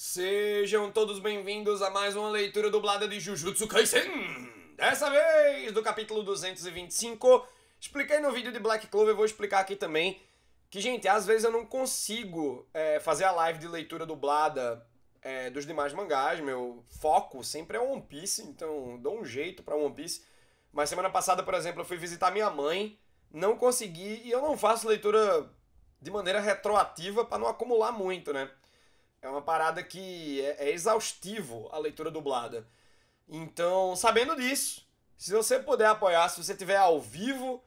Sejam todos bem-vindos a mais uma leitura dublada de Jujutsu Kaisen! Dessa vez, do capítulo 225. Expliquei no vídeo de Black Clover, vou explicar aqui também. Que, gente, às vezes eu não consigo é, fazer a live de leitura dublada é, dos demais mangás. Meu foco sempre é One Piece, então dou um jeito pra One Piece. Mas semana passada, por exemplo, eu fui visitar minha mãe, não consegui, e eu não faço leitura de maneira retroativa para não acumular muito, né? É uma parada que é, é exaustivo a leitura dublada. Então, sabendo disso, se você puder apoiar, se você tiver ao vivo,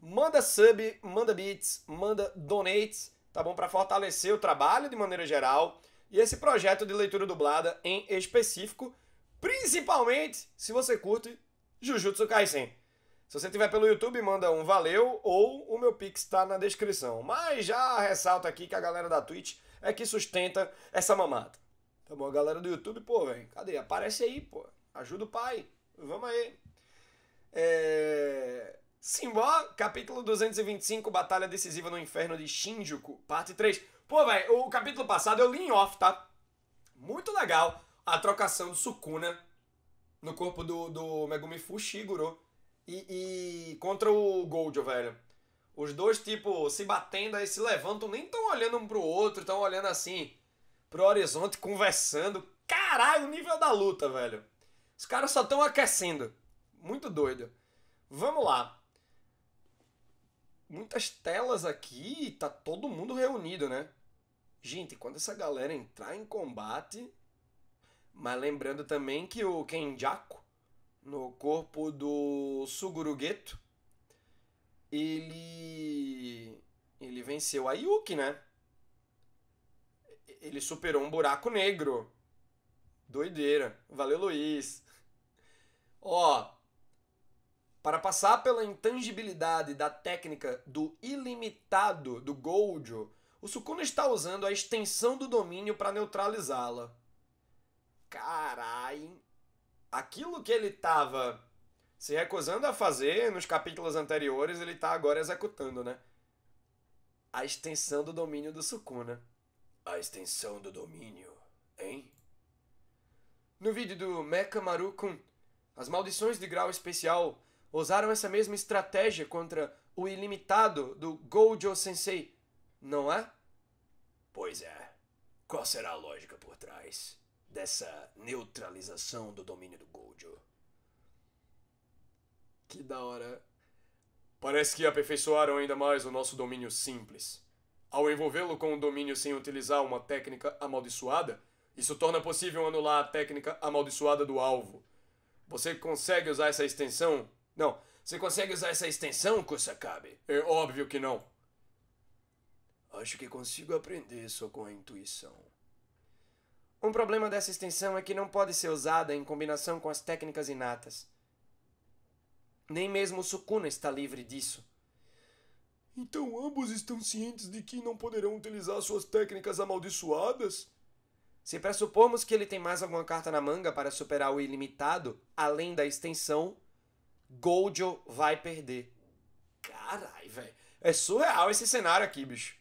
manda sub, manda bits, manda donates, tá bom? Para fortalecer o trabalho de maneira geral e esse projeto de leitura dublada em específico, principalmente se você curte Jujutsu Kaisen. Se você tiver pelo YouTube, manda um valeu ou o meu Pix está na descrição. Mas já ressalto aqui que a galera da Twitch é que sustenta essa mamata. Tá bom? A galera do YouTube, pô, velho, cadê? Aparece aí, pô. Ajuda o pai. Vamos aí. É... Simbó, capítulo 225, Batalha Decisiva no Inferno de Shinjuku, parte 3. Pô, velho, o capítulo passado eu li em off, tá? Muito legal a trocação de Sukuna no corpo do, do Megumi Fushiguro e, e contra o Gold, velho. Os dois, tipo, se batendo aí, se levantam, nem tão olhando um pro outro, tão olhando assim pro horizonte, conversando. Caralho, o nível da luta, velho. Os caras só estão aquecendo. Muito doido. Vamos lá. Muitas telas aqui, tá todo mundo reunido, né? Gente, quando essa galera entrar em combate. Mas lembrando também que o quem no corpo do Suguru Geto, ele ele venceu a Yuki, né? Ele superou um buraco negro. Doideira. Valeu, Luiz. Ó, para passar pela intangibilidade da técnica do ilimitado do Goldio, o Sukuna está usando a extensão do domínio para neutralizá-la. Carai, aquilo que ele estava se recusando a fazer nos capítulos anteriores, ele está agora executando, né? A extensão do domínio do Sukuna. A extensão do domínio, hein? No vídeo do Mecha Maru-kun, as maldições de grau especial usaram essa mesma estratégia contra o ilimitado do Gojo Sensei, não é? Pois é. Qual será a lógica por trás? dessa neutralização do domínio do Gojo. Que da hora. Parece que aperfeiçoaram ainda mais o nosso domínio simples. Ao envolvê-lo com um domínio sem utilizar uma técnica amaldiçoada, isso torna possível anular a técnica amaldiçoada do alvo. Você consegue usar essa extensão? Não. Você consegue usar essa extensão, Kusakabe? É óbvio que não. Acho que consigo aprender só com a intuição. Um problema dessa extensão é que não pode ser usada em combinação com as técnicas inatas. Nem mesmo o Sukuna está livre disso. Então ambos estão cientes de que não poderão utilizar suas técnicas amaldiçoadas? Se pressupomos que ele tem mais alguma carta na manga para superar o ilimitado, além da extensão, Gojo vai perder. Caralho, velho. É surreal esse cenário aqui, bicho.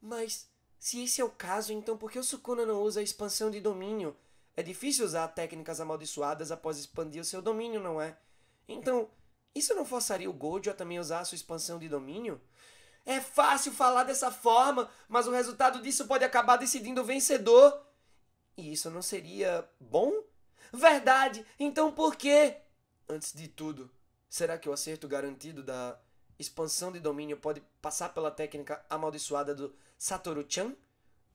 Mas se esse é o caso, então por que o Sukuna não usa a expansão de domínio? É difícil usar técnicas amaldiçoadas após expandir o seu domínio, não é? Então, isso não forçaria o Gojo a também usar a sua expansão de domínio? É fácil falar dessa forma, mas o resultado disso pode acabar decidindo o vencedor. E isso não seria bom? Verdade! Então por quê? Antes de tudo, será que o acerto garantido da expansão de domínio pode passar pela técnica amaldiçoada do Satoru-chan.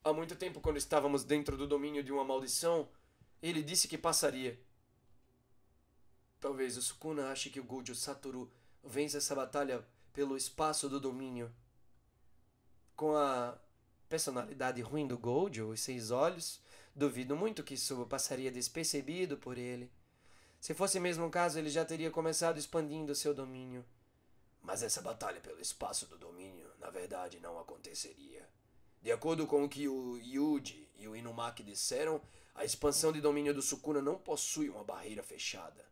Há muito tempo, quando estávamos dentro do domínio de uma maldição, ele disse que passaria. Talvez o Sukuna ache que o Gojo Satoru vença essa batalha pelo espaço do domínio. Com a personalidade ruim do Gojo, os seis olhos, duvido muito que isso passaria despercebido por ele. Se fosse mesmo o caso, ele já teria começado expandindo seu domínio. Mas essa batalha pelo espaço do domínio, na verdade, não aconteceria. De acordo com o que o Yuji e o Inumaki disseram, a expansão de domínio do Sukuna não possui uma barreira fechada.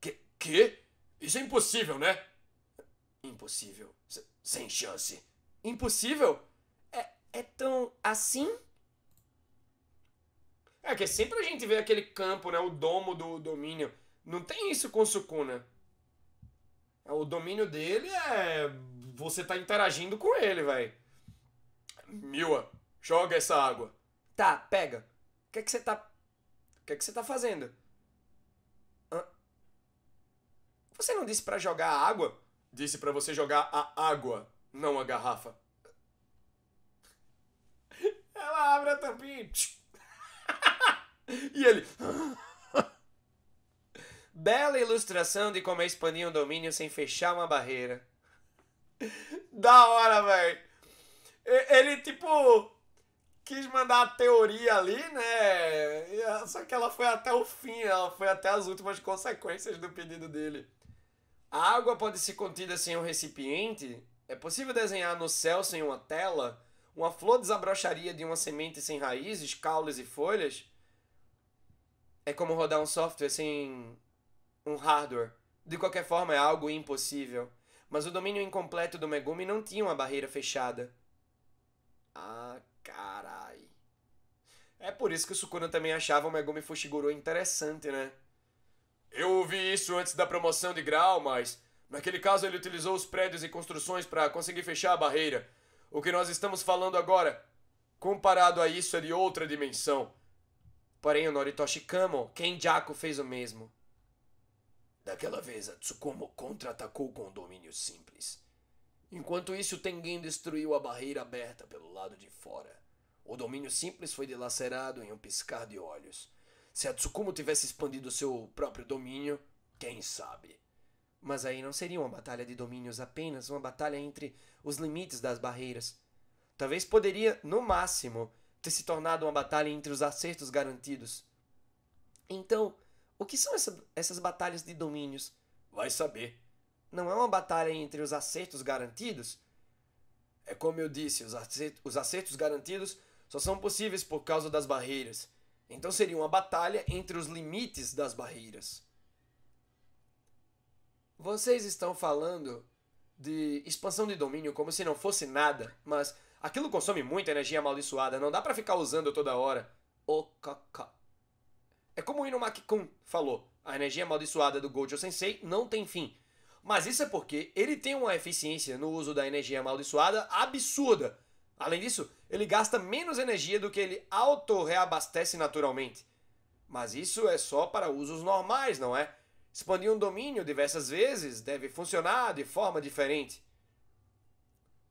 Que? que? Isso é impossível, né? Impossível. S sem chance. Impossível? É, é tão assim? É que é sempre a gente vê aquele campo, né? O domo do domínio. Não tem isso com Sukuna. É, o domínio dele é. Você tá interagindo com ele, velho. Mila, joga essa água. Tá, pega. O que é que você tá. O que é que você tá fazendo? Hã? Você não disse para jogar a água? Disse para você jogar a água, não a garrafa. Ela abre a tampinha e ele. Bela ilustração de como é expandir um domínio sem fechar uma barreira. da hora, velho. Ele, tipo, quis mandar a teoria ali, né? Só que ela foi até o fim, ela foi até as últimas consequências do pedido dele. A água pode ser contida sem um recipiente? É possível desenhar no céu sem uma tela? Uma flor desabrocharia de uma semente sem raízes, caules e folhas? É como rodar um software sem um hardware. De qualquer forma, é algo impossível. Mas o domínio incompleto do Megumi não tinha uma barreira fechada. Ah, carai. É por isso que o Sukuna também achava o Megumi Fushiguro interessante, né? Eu ouvi isso antes da promoção de grau, mas naquele caso ele utilizou os prédios e construções para conseguir fechar a barreira. O que nós estamos falando agora, comparado a isso, é de outra dimensão. Porém, o Noritoshi Kamo, Kenjaku, fez o mesmo. Daquela vez, a Tsukumo contra-atacou com o domínio simples. Enquanto isso, Tengen destruiu a barreira aberta pelo lado de fora. O domínio simples foi dilacerado em um piscar de olhos. Se a Tsukumo tivesse expandido seu próprio domínio, quem sabe? Mas aí não seria uma batalha de domínios apenas, uma batalha entre os limites das barreiras. Talvez poderia, no máximo, ter se tornado uma batalha entre os acertos garantidos. Então, o que são essa, essas batalhas de domínios? Vai saber. Não é uma batalha entre os acertos garantidos? É como eu disse, os acertos, os acertos garantidos só são possíveis por causa das barreiras. Então seria uma batalha entre os limites das barreiras. Vocês estão falando de expansão de domínio como se não fosse nada, mas aquilo consome muita energia amaldiçoada, não dá para ficar usando toda hora. O oh, cacá. É como o Inomaki Kun falou: a energia amaldiçoada do Gojo Sensei não tem fim. Mas isso é porque ele tem uma eficiência no uso da energia amaldiçoada absurda. Além disso, ele gasta menos energia do que ele auto-reabastece naturalmente. Mas isso é só para usos normais, não é? Expandir um domínio diversas vezes deve funcionar de forma diferente.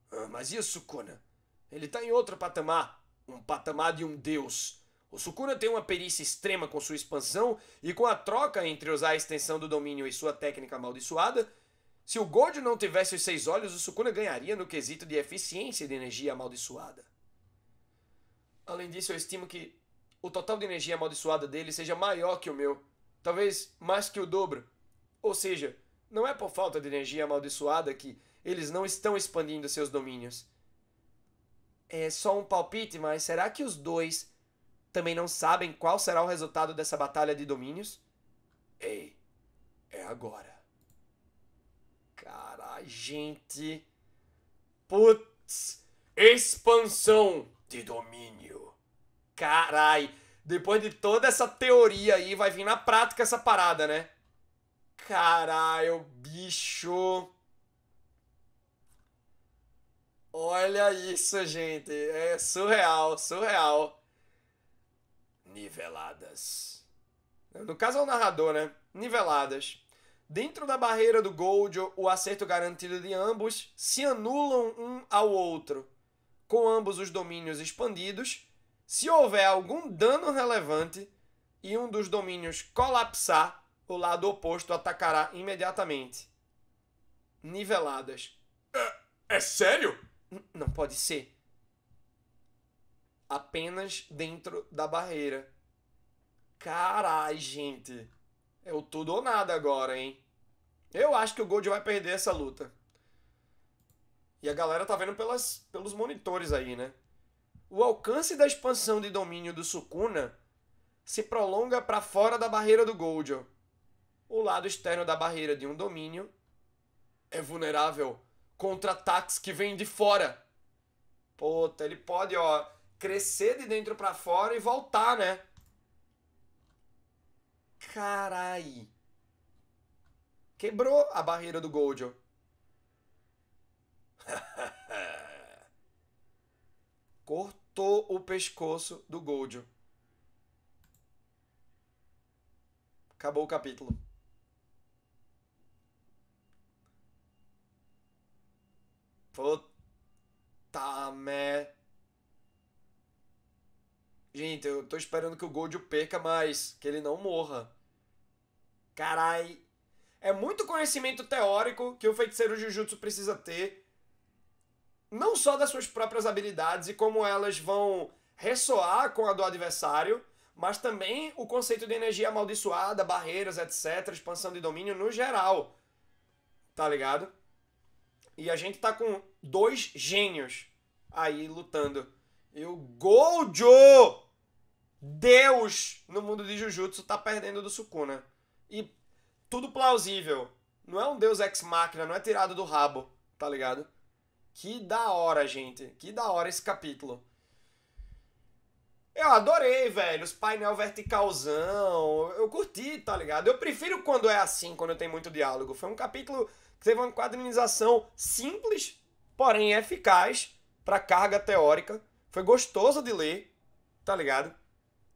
Ah, mas isso, Kuna? Ele está em outro patamar um patamar de um deus. O Sukuna tem uma perícia extrema com sua expansão e com a troca entre usar a extensão do domínio e sua técnica amaldiçoada. Se o Gold não tivesse os seis olhos, o Sukuna ganharia no quesito de eficiência de energia amaldiçoada. Além disso, eu estimo que o total de energia amaldiçoada dele seja maior que o meu, talvez mais que o dobro. Ou seja, não é por falta de energia amaldiçoada que eles não estão expandindo seus domínios. É só um palpite, mas será que os dois também não sabem qual será o resultado dessa batalha de domínios? Ei, é agora. Cara, gente. Putz, expansão de domínio. Carai, depois de toda essa teoria aí, vai vir na prática essa parada, né? Caralho, bicho. Olha isso, gente. É surreal, surreal niveladas. No caso é o narrador, né? Niveladas. Dentro da barreira do Gold, o acerto garantido de ambos se anulam um ao outro, com ambos os domínios expandidos. Se houver algum dano relevante e um dos domínios colapsar, o lado oposto atacará imediatamente. Niveladas. É, é sério? N não pode ser apenas dentro da barreira. Carai, gente. É o tudo ou nada agora, hein? Eu acho que o Gold vai perder essa luta. E a galera tá vendo pelas, pelos monitores aí, né? O alcance da expansão de domínio do Sukuna se prolonga para fora da barreira do Gold. O lado externo da barreira de um domínio é vulnerável contra ataques que vêm de fora. Puta, ele pode, ó crescer de dentro para fora e voltar, né? Carai. Quebrou a barreira do Gojo. Cortou o pescoço do Gojo. Acabou o capítulo. Puta merda. momento. Eu tô esperando que o Gold perca mais, que ele não morra. Carai. É muito conhecimento teórico que o feiticeiro Jujutsu precisa ter. Não só das suas próprias habilidades e como elas vão ressoar com a do adversário, mas também o conceito de energia amaldiçoada, barreiras, etc., expansão de domínio no geral. Tá ligado? E a gente tá com dois gênios aí lutando. E o Gojo Deus no mundo de Jujutsu tá perdendo do Sukuna. E tudo plausível. Não é um Deus ex máquina, não é tirado do rabo, tá ligado? Que da hora, gente. Que da hora esse capítulo. Eu adorei, velho. Os painel verticalzão. Eu curti, tá ligado? Eu prefiro quando é assim, quando tem muito diálogo. Foi um capítulo que teve uma quadrinização simples, porém eficaz, pra carga teórica. Foi gostoso de ler, tá ligado?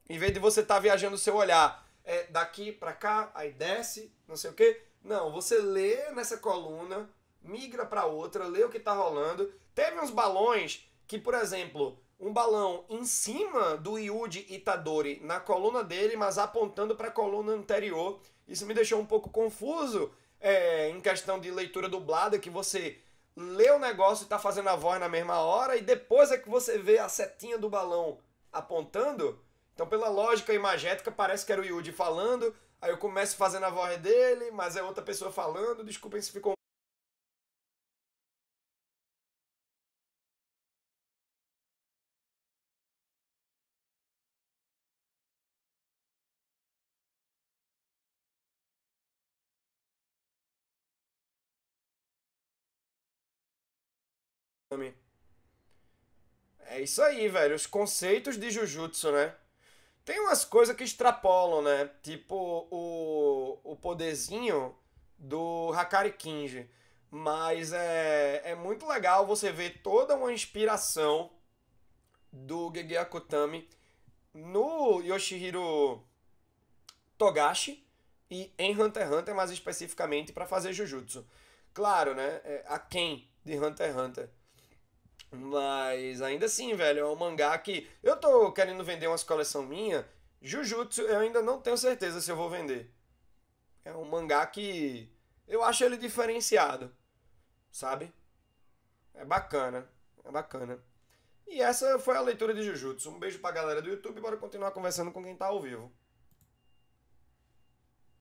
Em vez de você estar tá viajando o seu olhar é, daqui para cá, aí desce, não sei o quê. Não, você lê nessa coluna, migra para outra, lê o que está rolando. Teve uns balões que, por exemplo, um balão em cima do Yuji Itadori na coluna dele, mas apontando para a coluna anterior. Isso me deixou um pouco confuso é, em questão de leitura dublada, que você lê o negócio e tá fazendo a voz na mesma hora, e depois é que você vê a setinha do balão apontando. Então, pela lógica imagética, parece que era o Yuji falando, aí eu começo fazendo a voz dele, mas é outra pessoa falando, desculpem se ficou É isso aí, velho. Os conceitos de Jujutsu, né? Tem umas coisas que extrapolam, né? Tipo o, o poderzinho do Hakari Kinji. Mas é, é muito legal você ver toda uma inspiração do Gege Akutami no Yoshihiro Togashi e em Hunter x Hunter, mais especificamente, para fazer Jujutsu. Claro, né? É, a quem de Hunter x Hunter. Mas ainda assim, velho, é um mangá que. Eu tô querendo vender umas coleção minha. Jujutsu, eu ainda não tenho certeza se eu vou vender. É um mangá que. Eu acho ele diferenciado. Sabe? É bacana. É bacana. E essa foi a leitura de Jujutsu. Um beijo pra galera do YouTube. Bora continuar conversando com quem tá ao vivo.